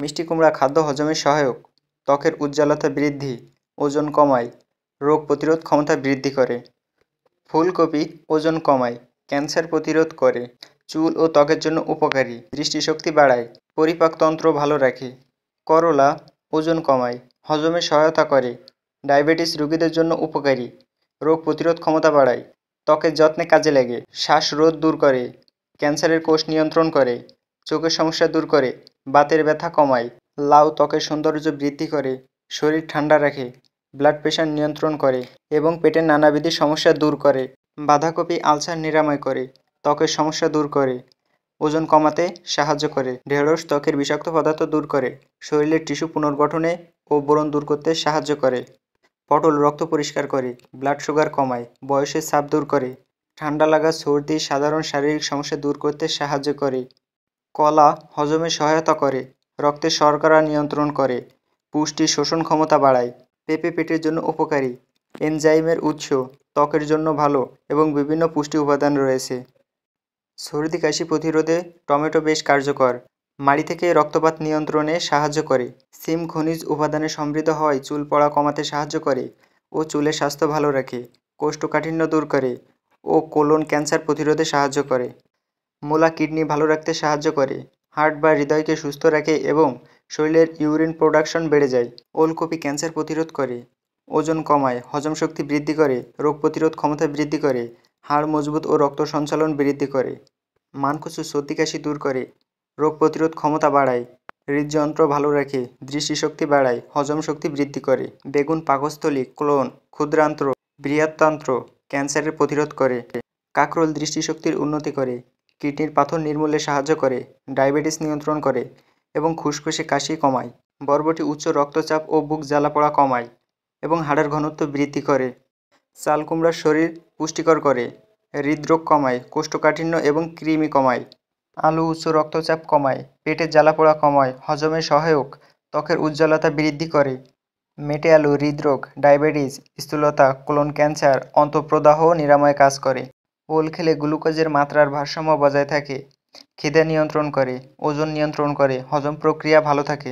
মিষ্টি কুমড়া খাদ্য হজমে সহায়ক ত্বকের উজ্জ্বলতা বৃদ্ধি ওজন কমায় রোগ প্রতিরোধ ক্ষমতা বৃদ্ধি করে ফুলকপি ওজন কমায় ক্যান্সার প্রতিরোধ করে চুল ও ত্বকের জন্য উপকারী দৃষ্টিশক্তি বাড়ায় পরিপাকতন্ত্র ভালো রাখে করলা ওজন কমায় হজমে সহায়তা করে ডায়াবেটিস রোগীদের জন্য উপকারী রোগ প্রতিরোধ ক্ষমতা বাড়ায় ত্বকের যত্নে কাজে লাগে শ্বাসরোধ দূর করে ক্যান্সারের কোষ নিয়ন্ত্রণ করে চোখের সমস্যা দূর করে বাতের ব্যথা কমায় লাউ ত্বকের সৌন্দর্য বৃদ্ধি করে শরীর ঠান্ডা রাখে ব্লাড প্রেশার নিয়ন্ত্রণ করে এবং পেটের নানাবিধি সমস্যা দূর করে বাঁধাকপি আলসার নিরাময় করে ত্বকের সমস্যা দূর করে ওজন কমাতে সাহায্য করে ঢেঁড়স ত্বকের বিষাক্ত পদার্থ দূর করে শরীরের টিস্যু পুনর্গঠনে ও বরণ দূর করতে সাহায্য করে পটল রক্ত পরিষ্কার করে ব্লাড সুগার কমায় বয়সের চাপ দূর করে ঠান্ডা লাগা সর্দি সাধারণ শারীরিক সমস্যা দূর করতে সাহায্য করে কলা হজমে সহায়তা করে রক্তে শর্করা নিয়ন্ত্রণ করে পুষ্টি শোষণ ক্ষমতা বাড়ায় পেঁপে পেটের জন্য উপকারী এনজাইমের উৎস ত্বকের জন্য ভালো এবং বিভিন্ন পুষ্টি উপাদান রয়েছে সর্দি কাশি প্রতিরোধে টমেটো বেশ কার্যকর মাড়ি থেকে রক্তপাত নিয়ন্ত্রণে সাহায্য করে সিম খনিজ উপাদানে সমৃদ্ধ হয় চুল পড়া কমাতে সাহায্য করে ও চুলের স্বাস্থ্য ভালো রাখে কোষ্ঠকাঠিন্য দূর করে ও কোলন ক্যান্সার প্রতিরোধে সাহায্য করে মূলা কিডনি ভালো রাখতে সাহায্য করে হার্ট বা হৃদয়কে সুস্থ রাখে এবং শরীরের ইউরিন প্রোডাকশন বেড়ে যায় ওলকপি ক্যান্সার প্রতিরোধ করে ওজন কমায় হজম শক্তি বৃদ্ধি করে রোগ প্রতিরোধ ক্ষমতা বৃদ্ধি করে হাড় মজবুত ও রক্ত সঞ্চালন বৃদ্ধি করে মানকুচু সর্দি কাশি দূর করে রোগ প্রতিরোধ ক্ষমতা বাড়ায় হৃদযন্ত্র ভালো রাখে দৃষ্টিশক্তি বাড়ায় হজম শক্তি বৃদ্ধি করে বেগুন পাকস্থলী ক্লোন ক্ষুদ্রান্ত্র বৃহত্তান্ত্র ক্যান্সারের প্রতিরোধ করে কাকরোল দৃষ্টিশক্তির উন্নতি করে কিডনির পাথর নির্মূলে সাহায্য করে ডায়াবেটিস নিয়ন্ত্রণ করে এবং খুশখুশে কাশি কমায় বরবটি উচ্চ রক্তচাপ ও বুক জ্বালাপড়া কমায় এবং হাড়ের ঘনত্ব বৃদ্ধি করে চাল কুমড়ার শরীর পুষ্টিকর করে হৃদরোগ কমায় কোষ্ঠকাঠিন্য এবং কৃমি কমায় আলু উচ্চ রক্তচাপ কমায় পেটের জ্বালাপোড়া কমায় হজমে সহায়ক ত্বকের উজ্জ্বলতা বৃদ্ধি করে মেটে আলু হৃদরোগ ডায়াবেটিস স্থূলতা কোলন ক্যান্সার অন্তঃপ্রদাহ নিরাময় কাজ করে ওল খেলে গ্লুকোজের মাত্রার ভারসাম্য বজায় থাকে খিদে নিয়ন্ত্রণ করে ওজন নিয়ন্ত্রণ করে হজম প্রক্রিয়া ভালো থাকে